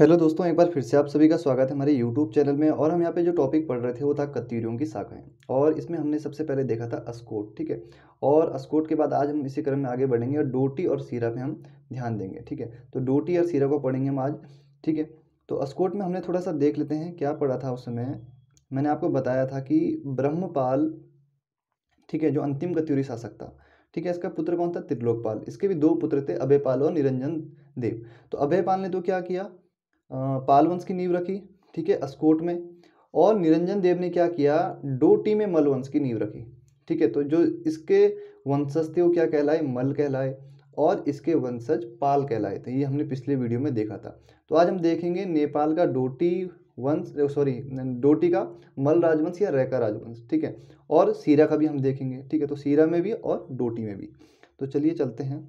Hello दोस्तों एक बार फिर से आप सभी का स्वागत है हमारे यूट्यूब चैनल में और हम यहाँ पे जो टॉपिक पढ़ रहे थे वो था कत्तीरियों की शाखाएं और इसमें हमने सबसे पहले देखा था अस्कोट ठीक है और अस्कोट के बाद आज हम इसी क्रम में आगे बढ़ेंगे और डोटी और सीरा पे हम ध्यान देंगे ठीक है तो डोटी और सीरा को पढ़ेंगे हम आज ठीक है तो अस्कोट में हमने थोड़ा सा देख लेते हैं क्या पढ़ा था उस समय मैंने आपको बताया था कि ब्रह्मपाल ठीक है जो अंतिम कत्यूरी शासक था ठीक है इसका पुत्र कौन था त्रिलोकपाल इसके भी दो पुत्र थे अभयपाल और निरंजन देव तो अभयपाल ने तो क्या किया पालवंश की नींव रखी ठीक है अस्कोट में और निरंजन देव ने क्या किया डोटी में मलवंश की नींव रखी ठीक है तो जो इसके वंशज थे वो क्या कहलाए मल कहलाए और इसके वंशज पाल कहलाए थे ये हमने पिछले वीडियो में देखा था तो आज हम देखेंगे नेपाल का डोटी वंश सॉरी डोटी का मल राजवंश या रैका राजवंश ठीक है और सीरा का भी हम देखेंगे ठीक है तो सीरा में भी और डोटी में भी तो चलिए चलते हैं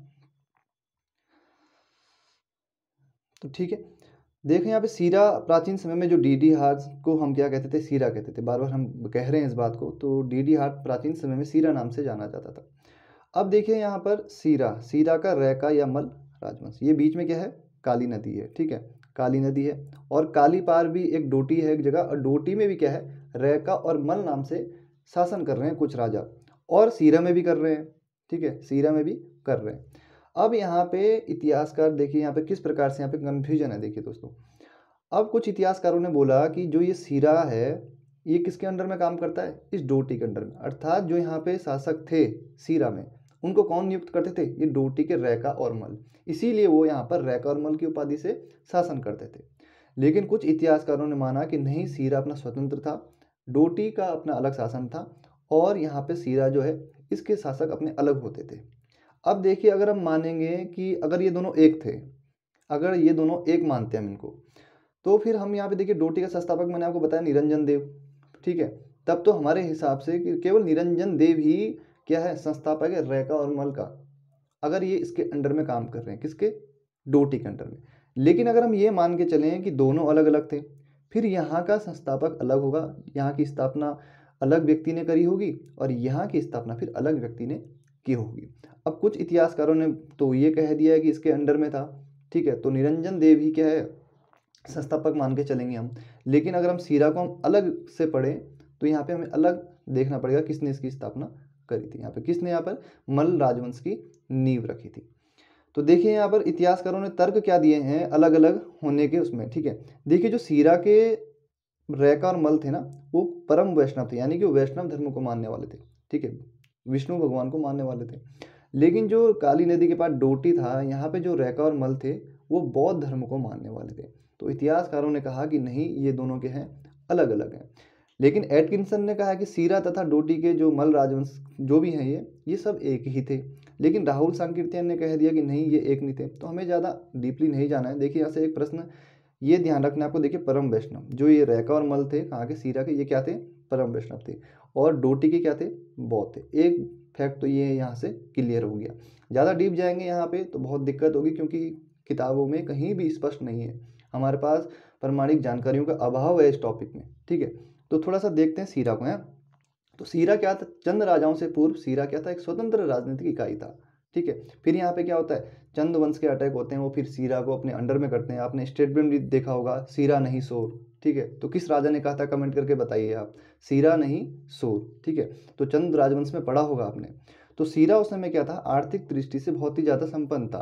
तो ठीक है देखें यहाँ पे सीरा प्राचीन समय में जो डी डी हार्ट को हम क्या कहते थे सीरा कहते थे बार बार हम कह रहे हैं इस बात को तो डी डी हार्ट प्राचीन समय में सीरा नाम से जाना जाता था अब देखिए यहाँ पर सीरा सीरा का रैका या मल राजवंश ये बीच में क्या है काली नदी है ठीक है काली नदी है और काली पार भी एक डोटी है एक जगह और डोटी में भी क्या है रैका और मल नाम से शासन कर रहे हैं कुछ राजा और सीरा में भी कर रहे हैं ठीक है सीरा में भी कर रहे हैं अब यहाँ पे इतिहासकार देखिए यहाँ पे किस प्रकार से यहाँ पे कन्फ्यूजन है देखिए दोस्तों अब कुछ इतिहासकारों ने बोला कि जो ये सिरा है ये किसके अंडर में काम करता है इस डोटी के अंडर में अर्थात जो यहाँ पे शासक थे सिरा में उनको कौन नियुक्त करते थे ये डोटी के रैका और मल इसीलिए वो यहाँ पर रैका और मल की उपाधि से शासन करते थे लेकिन कुछ इतिहासकारों ने माना कि नहीं सीरा अपना स्वतंत्र था डोटी का अपना अलग शासन था और यहाँ पे सीरा जो है इसके शासक अपने अलग होते थे अब देखिए अगर हम मानेंगे कि अगर ये दोनों एक थे अगर ये दोनों एक मानते हैं हम इनको तो फिर हम यहाँ पे देखिए डोटी का संस्थापक मैंने आपको बताया निरंजन देव ठीक है तब तो हमारे हिसाब से केवल निरंजन देव ही क्या है संस्थापक है रेखा और मल का अगर ये इसके अंडर में काम कर रहे हैं किसके डोटी के अंडर में लेकिन अगर हम ये मान के चलें कि दोनों अलग अलग थे फिर यहाँ का संस्थापक अलग होगा यहाँ की स्थापना अलग व्यक्ति ने करी होगी और यहाँ की स्थापना फिर अलग व्यक्ति ने की होगी अब कुछ इतिहासकारों ने तो ये कह दिया है कि इसके अंडर में था ठीक है तो निरंजन देव ही क्या है संस्थापक मान के चलेंगे हम लेकिन अगर हम सीरा को हम अलग से पढ़ें तो यहाँ पे हमें अलग देखना पड़ेगा किसने इसकी स्थापना करी थी यहाँ पे किसने यहाँ पर मल राजवंश की नींव रखी थी तो देखिए यहाँ पर इतिहासकारों ने तर्क क्या दिए हैं अलग अलग होने के उसमें ठीक है देखिए जो सीरा के रैका और मल थे ना वो परम वैष्णव थे यानी कि वो वैष्णव धर्म को मानने वाले थे ठीक है विष्णु भगवान को मानने वाले थे लेकिन जो काली नदी के पास डोटी था यहाँ पे जो रैका और मल थे वो बौद्ध धर्म को मानने वाले थे तो इतिहासकारों ने कहा कि नहीं ये दोनों के हैं अलग अलग हैं लेकिन एटकिंसन ने कहा कि सीरा तथा डोटी के जो मल राजवंश जो भी हैं ये ये सब एक ही थे लेकिन राहुल सांकीर्तियन ने कह दिया कि नहीं ये एक नहीं थे तो हमें ज़्यादा डीपली नहीं जाना है देखिए यहाँ से एक प्रश्न ये ध्यान रखना आपको देखिए परम वैष्णव जो ये रैका और मल थे कहाँ के सीरा के ये क्या थे परम वैष्णव थे और डोटी के क्या थे बहुत थे एक फैक्ट तो ये यहाँ से क्लियर हो गया ज़्यादा डीप जाएंगे यहाँ पे तो बहुत दिक्कत होगी क्योंकि किताबों में कहीं भी स्पष्ट नहीं है हमारे पास प्रमाणिक जानकारियों का अभाव है इस टॉपिक में ठीक है तो थोड़ा सा देखते हैं सीरा को है हाँ? तो सीरा क्या था चंद राजाओं से पूर्व सीरा क्या था एक स्वतंत्र राजनीतिक इकाई था ठीक है फिर यहाँ पे क्या होता है चंद वंश के अटैक होते हैं वो फिर सीरा को अपने अंडर में करते हैं आपने स्टेटमेंट भी देखा होगा सीरा नहीं सोर ठीक है तो किस राजा ने कहा था कमेंट करके बताइए आप सीरा नहीं सूर ठीक है तो चंद राजवंश में पढ़ा होगा आपने तो सीरा उस समय क्या था आर्थिक दृष्टि से बहुत ही ज़्यादा संपन्न था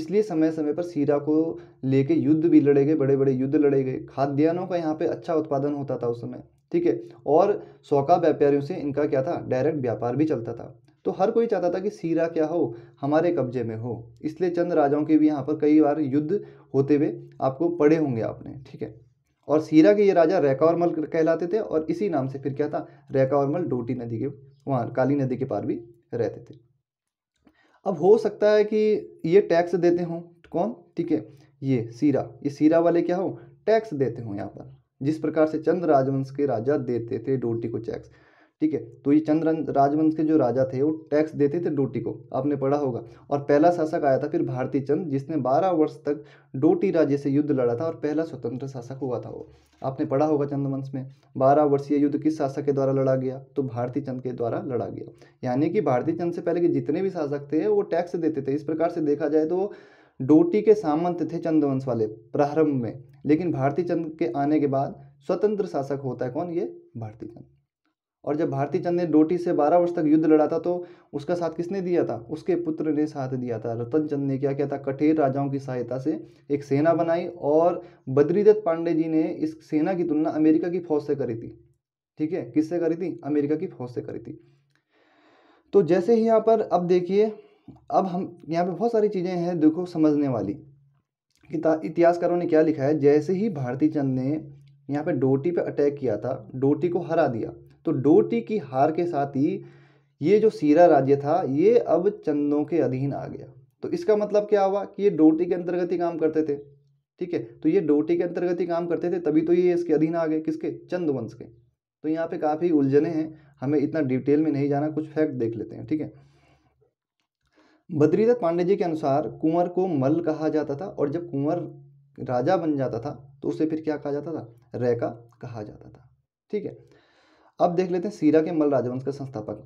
इसलिए समय समय पर सीरा को लेके युद्ध भी लड़े गए बड़े बड़े युद्ध लड़े गए खाद्यान्नों का यहाँ पे अच्छा उत्पादन होता था उस समय ठीक है और सौका व्यापारियों से इनका क्या था डायरेक्ट व्यापार भी चलता था तो हर कोई चाहता था कि सीरा क्या हो हमारे कब्जे में हो इसलिए चंद राजाओं के भी यहाँ पर कई बार युद्ध होते हुए आपको पड़े होंगे आपने ठीक है और सीरा के ये राजा रैकावरमल कहलाते थे और इसी नाम से फिर क्या था रैकावरमल डोटी नदी के वहाँ काली नदी के पार भी रहते थे अब हो सकता है कि ये टैक्स देते हों कौन ठीक है ये सीरा ये सीरा वाले क्या हो टैक्स देते हों यहाँ पर जिस प्रकार से चंद राजवंश के राजा देते थे डोटी को टैक्स ठीक है तो ये चंद्र राजवंश के जो राजा थे वो टैक्स देते थे डोटी को आपने पढ़ा होगा और पहला शासक आया था फिर भारती चंद जिसने 12 वर्ष तक डोटी राज्य से युद्ध लड़ा था और पहला स्वतंत्र शासक हुआ था वो आपने पढ़ा होगा चंद्रवंश में बारह वर्षीय युद्ध किस शासक के द्वारा लड़ा गया तो भारती चंद के द्वारा लड़ा गया यानी कि भारतीय चंद से पहले के जितने भी शासक थे वो टैक्स देते थे इस प्रकार से देखा जाए तो डोटी के सामंत थे चंद्रवंश वाले प्रारंभ में लेकिन भारती चंद के आने के बाद स्वतंत्र शासक होता है कौन ये भारती चंद और जब भारती चंद ने डोटी से बारह वर्ष तक युद्ध लड़ा था तो उसका साथ किसने दिया था उसके पुत्र ने साथ दिया था रतन चंद ने क्या किया था कठेर राजाओं की सहायता से एक सेना बनाई और बद्रीदत्त पांडे जी ने इस सेना की तुलना अमेरिका की फौज से करी थी ठीक है किससे करी थी अमेरिका की फौज से करी थी तो जैसे ही यहाँ पर अब देखिए अब हम यहाँ पर बहुत सारी चीज़ें हैं देखो समझने वाली इतिहासकारों ने क्या लिखा है जैसे ही भारती चंद ने यहाँ पे डोटी पे अटैक किया था डोटी को हरा दिया तो डोटी की हार के साथ ही ये जो सीरा राज्य था ये अब चंदों के अधीन आ गया तो इसका मतलब क्या हुआ कि ये डोटी के अंतर्गत ही काम करते थे ठीक है तो ये डोटी के अंतर्गत ही काम करते थे तभी तो ये इसके अधीन आ गए किसके चंद वंश के तो यहाँ पे काफ़ी उलझने हैं हमें इतना डिटेल में नहीं जाना कुछ फैक्ट देख लेते हैं ठीक है बद्रीदत्त पांडे जी के अनुसार कुंवर को मल कहा जाता था और जब कुंवर राजा बन जाता था तो उसे फिर क्या कहा जाता था रैका कहा जाता था ठीक है अब देख लेते हैं सीरा के मल राजवंश के संस्थापक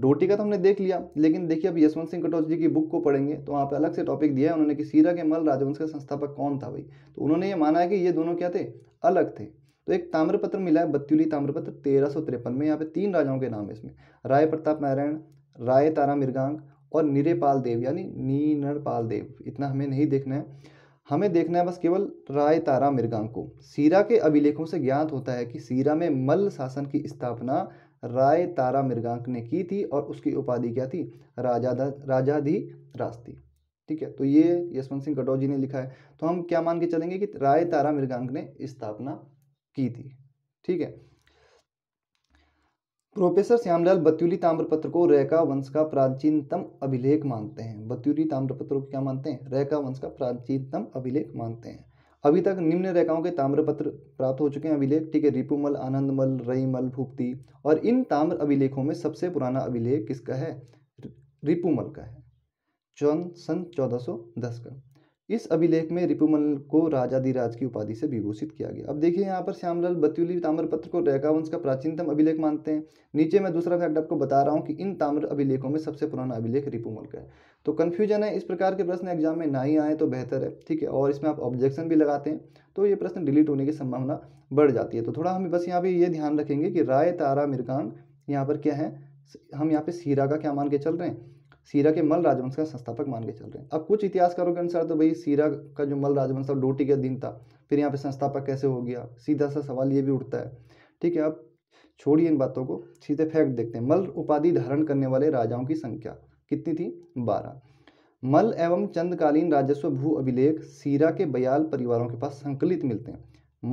डोटी का तो हमने देख लिया लेकिन देखिए अब यशवंत सिंह कटोच जी की बुक को पढ़ेंगे तो वहाँ पे अलग से टॉपिक दिया है उन्होंने कि सीरा के मल राजवंश का संस्थापक कौन था भाई तो उन्होंने ये माना है कि ये दोनों क्या थे अलग थे तो एक ताम्रपत्र मिला है बत्यूली ताम्रपत्र तेरह सौ तिरपन में यहाँ पे तीन राजाओं के नाम है इसमें राय प्रताप नारायण राय तारा मिर्गांग और निरेपाल देव यानी नीनरपाल देव इतना हमें नहीं देखना है हमें देखना है बस केवल राय तारा मृगांक को सीरा के अभिलेखों से ज्ञात होता है कि सीरा में मल्ल शासन की स्थापना राय तारा मृगांक ने की थी और उसकी उपाधि क्या थी राजा राजाधी रास्ती ठीक है तो ये यशवंत सिंह कटौजी ने लिखा है तो हम क्या मान के चलेंगे कि राय तारा मृगांक ने स्थापना की थी ठीक है प्रोफेसर श्यामलाल बत्यूली ताम्रपत्र को रैका वंश का प्राचीनतम अभिलेख मानते हैं बत्यूली ताम्रपत्र को क्या मानते हैं रैका वंश का प्राचीनतम अभिलेख मानते हैं अभी तक निम्न रेखाओं के ताम्रपत्र प्राप्त हो चुके हैं अभिलेख ठीक है रिपुमल आनंदमल रईमल भूपति और इन ताम्र अभिलेखों में सबसे पुराना अभिलेख किसका है रिपुमल का है चौन सन दस का इस अभिलेख में रिपुमल को राजाधिराज की उपाधि से विभूषित किया गया अब देखिए यहाँ पर श्यामलाल बत्यूली ताम्रपत्र को रेखावंश का प्राचीनतम अभिलेख मानते हैं नीचे मैं दूसरा फैक्ट आपको बता रहा हूँ कि इन ताम्र अभिलेखों में सबसे पुराना अभिलेख रिपुमल का है तो कन्फ्यूजन है इस प्रकार के प्रश्न एग्जाम में ना ही आए तो बेहतर है ठीक है और इसमें आप ऑब्जेक्शन भी लगाते हैं तो ये प्रश्न डिलीट होने की संभावना बढ़ जाती है तो थोड़ा हम बस यहाँ पर ये ध्यान रखेंगे कि राय तारा मिर्कांग यहाँ पर क्या है हम यहाँ पर सीरा का क्या मान के चल रहे हैं सीरा के मल राजवंश का संस्थापक मान के चल रहे हैं अब कुछ इतिहासकारों के अनुसार तो भाई सीरा का जो मल राजवंश था डोटी का दिन था फिर यहाँ पे संस्थापक कैसे हो गया सीधा सा सवाल ये भी उठता है ठीक है अब छोड़िए इन बातों को सीधे फैक्ट देखते हैं मल उपाधि धारण करने वाले राजाओं की संख्या कितनी थी बारह मल एवं चंदकालीन राजस्व भू अभिलेख सीरा के बयाल परिवारों के पास संकलित मिलते हैं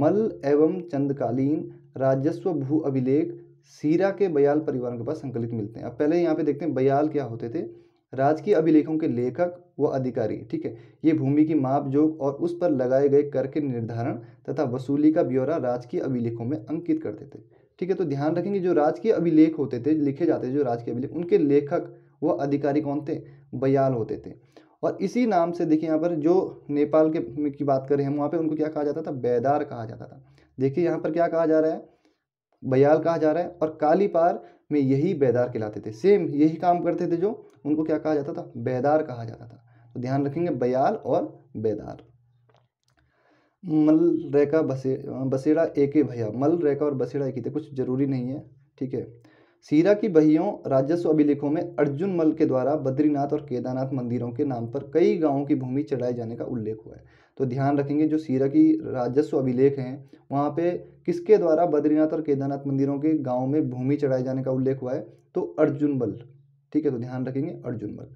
मल एवं चंदकालीन राजस्व भू अभिलेख सीरा के बयाल परिवारों के पास संकलित मिलते हैं अब पहले यहाँ पे देखते हैं बयाल क्या होते थे राजकीय अभिलेखों के लेखक व अधिकारी ठीक है ये भूमि की माप जोग और उस पर लगाए गए कर के निर्धारण तथा वसूली का ब्यौरा राजकीय अभिलेखों में अंकित करते थे ठीक है तो ध्यान रखेंगे जो राजकीय अभिलेख होते थे लिखे जाते थे जो राजकीय अभिलेख उनके लेखक व अधिकारी कौन थे बयाल होते थे और इसी नाम से देखिए यहाँ पर जो नेपाल के की बात करें हम वहाँ पे उनको क्या कहा जाता था बैदार कहा जाता था देखिए यहाँ पर क्या कहा जा रहा है बयाल कहा जा रहा है और कालीपार में यही बैदार कहलाते थे सेम यही काम करते थे जो उनको क्या कहा जाता था बेदार कहा जाता था तो ध्यान रखेंगे बयाल और बेदार मल रेखा बसे बसेड़ा एक ही भैया मल रेखा और बसेड़ा एक ही थे कुछ जरूरी नहीं है ठीक है सीरा की बहियों राजस्व अभिलेखों में अर्जुन मल के द्वारा बद्रीनाथ और केदारनाथ मंदिरों के नाम पर कई गांवों की भूमि चढ़ाए जाने का उल्लेख हुआ है तो ध्यान रखेंगे जो सीरा की राजस्व अभिलेख हैं वहाँ पे किसके द्वारा बद्रीनाथ और केदारनाथ मंदिरों के गाँव में भूमि चढ़ाए जाने का उल्लेख हुआ है तो अर्जुन बल ठीक है तो ध्यान रखेंगे अर्जुन बल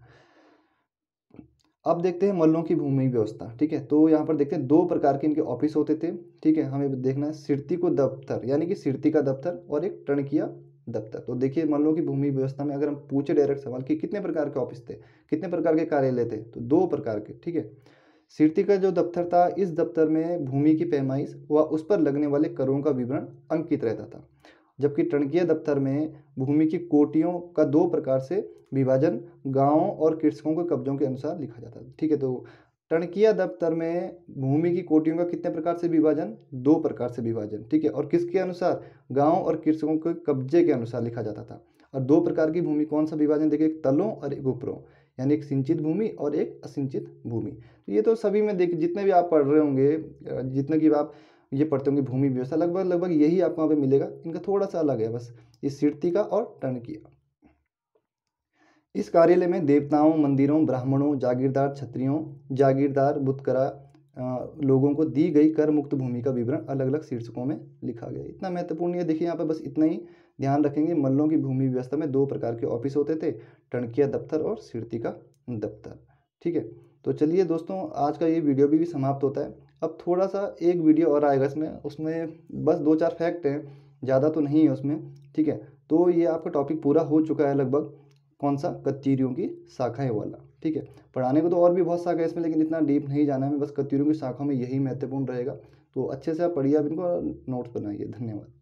अब देखते हैं मल्लों की भूमि व्यवस्था ठीक है तो यहाँ पर देखते हैं दो प्रकार के इनके ऑफिस होते थे ठीक है हमें देखना है सिरती को दफ्तर यानी कि सिरती का दफ्तर और एक टणकिया दफ्तर तो देखिए मल्लों की भूमि व्यवस्था में अगर हम पूछे डायरेक्ट सवाल कि कितने प्रकार के ऑफिस थे कितने प्रकार के कार्यालय थे तो दो प्रकार के ठीक है सिरती का जो दफ्तर था इस दफ्तर में भूमि की पैमाइश व उस पर लगने वाले करों का विवरण अंकित रहता था जबकि टणकिया दफ्तर में भूमि की कोटियों का दो प्रकार से विभाजन गांवों और कृषकों के कब्जों के अनुसार लिखा जाता था ठीक है तो टणकिया दफ्तर में भूमि की कोटियों का कितने प्रकार से विभाजन दो प्रकार से विभाजन ठीक है और किसके अनुसार गाँव और कृषकों के कब्जे के अनुसार लिखा जाता था और दो प्रकार की भूमि कौन सा विभाजन देखिए तलों और एक उपरों यानी एक सिंचित भूमि और एक असिंचित भूमि तो ये तो सभी में देख जितने भी आप पढ़ रहे होंगे जितने की आप ये पढ़ते होंगे भूमि व्यवस्था लगभग लगभग यही आपको वहाँ पे मिलेगा इनका थोड़ा सा अलग है बस ये सीर्ति का और टन की इस कार्यालय में देवताओं मंदिरों ब्राह्मणों जागीरदार छत्रियों जागीरदार बुतकरा लोगों को दी गई कर मुक्त भूमि का विवरण अलग अलग शीर्षकों में लिखा गया इतना महत्वपूर्ण है देखिए यहाँ पर बस इतना ही ध्यान रखेंगे मल्लों की भूमि व्यवस्था में दो प्रकार के ऑफिस होते थे टणकिया दफ्तर और सिरती का दफ्तर ठीक है तो चलिए दोस्तों आज का ये वीडियो भी, भी समाप्त होता है अब थोड़ा सा एक वीडियो और आएगा इसमें उसमें बस दो चार फैक्ट हैं ज़्यादा तो नहीं है उसमें ठीक है तो ये आपका टॉपिक पूरा हो चुका है लगभग कौन सा कत्तीरियों की शाखाएँ वाला ठीक है पढ़ाने को तो और भी बहुत शाखा है इसमें लेकिन इतना डीप नहीं जाना है बस कत्तीरियों की शाखाओं में यही महत्वपूर्ण रहेगा तो अच्छे से आप पढ़िए आप इनको नोट्स बनाइए धन्यवाद